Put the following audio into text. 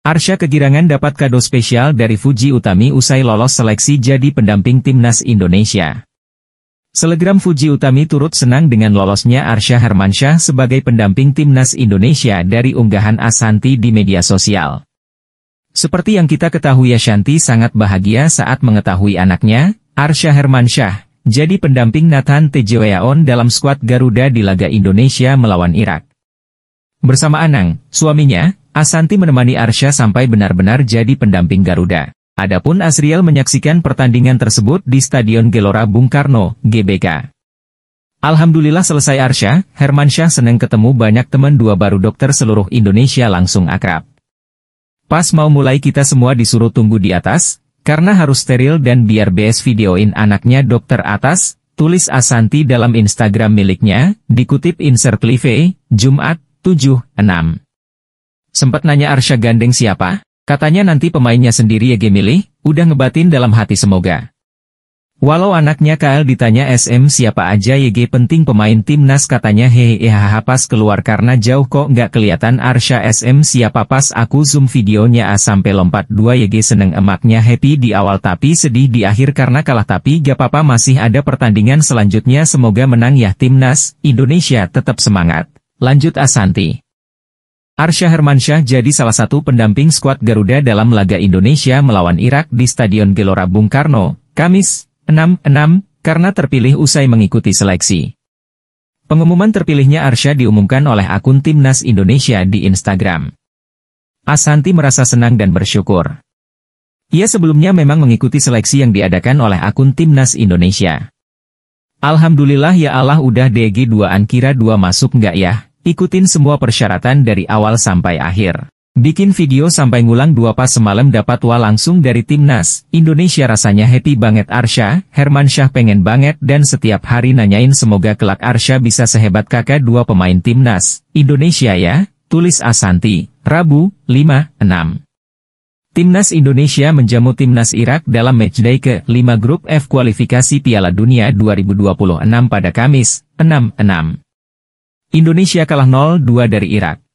Arsha kegirangan dapat kado spesial dari Fuji Utami usai lolos seleksi jadi pendamping timnas Indonesia. Selegram Fuji Utami turut senang dengan lolosnya Arsha Hermansyah sebagai pendamping timnas Indonesia dari unggahan Asanti di media sosial. Seperti yang kita ketahui Ashanti sangat bahagia saat mengetahui anaknya, Arsha Hermansyah, jadi pendamping Nathan Tejeweaon dalam skuad Garuda di Laga Indonesia melawan Irak. Bersama Anang, suaminya, Asanti menemani Arsha sampai benar-benar jadi pendamping Garuda. Adapun Asriel menyaksikan pertandingan tersebut di Stadion Gelora Bung Karno, GBK. Alhamdulillah selesai Herman Hermansyah seneng ketemu banyak teman dua baru dokter seluruh Indonesia langsung akrab. Pas mau mulai kita semua disuruh tunggu di atas, karena harus steril dan biar BS videoin anaknya dokter atas, tulis Asanti dalam Instagram miliknya, dikutip Insert Live, Jumat, 7, 6. Sempat nanya Arsha gandeng siapa? Katanya nanti pemainnya sendiri ya Gemili, udah ngebatin dalam hati semoga. Walau anaknya KL ditanya SM siapa aja YG ya, penting pemain timnas katanya hehehe hahaha pas keluar karena jauh kok nggak kelihatan Arsha SM siapa pas aku zoom videonya A ah, sampai lompat 2 YG ya, seneng emaknya happy di awal tapi sedih di akhir karena kalah tapi gak apa masih ada pertandingan selanjutnya semoga menang ya timnas, Indonesia tetap semangat. Lanjut Asanti. Ah, Arsyah Hermansyah jadi salah satu pendamping skuad Garuda dalam laga Indonesia melawan Irak di Stadion Gelora Bung Karno, Kamis, 6-6, karena terpilih usai mengikuti seleksi. Pengumuman terpilihnya Arsyah diumumkan oleh akun Timnas Indonesia di Instagram. Asanti merasa senang dan bersyukur. Ia sebelumnya memang mengikuti seleksi yang diadakan oleh akun Timnas Indonesia. Alhamdulillah ya Allah udah DG2 an kira 2 masuk nggak ya? Ikutin semua persyaratan dari awal sampai akhir. Bikin video sampai ngulang dua pas semalam dapat wa langsung dari timnas. Indonesia rasanya happy banget Arsha. Herman Syah pengen banget dan setiap hari nanyain semoga kelak Arsha bisa sehebat kakak dua pemain timnas. Indonesia ya, tulis Asanti. Rabu, 5, 6. Timnas Indonesia menjamu Timnas Irak dalam matchday ke-5 grup F kualifikasi Piala Dunia 2026 pada Kamis, 6, 6. Indonesia kalah 0-2 dari Irak.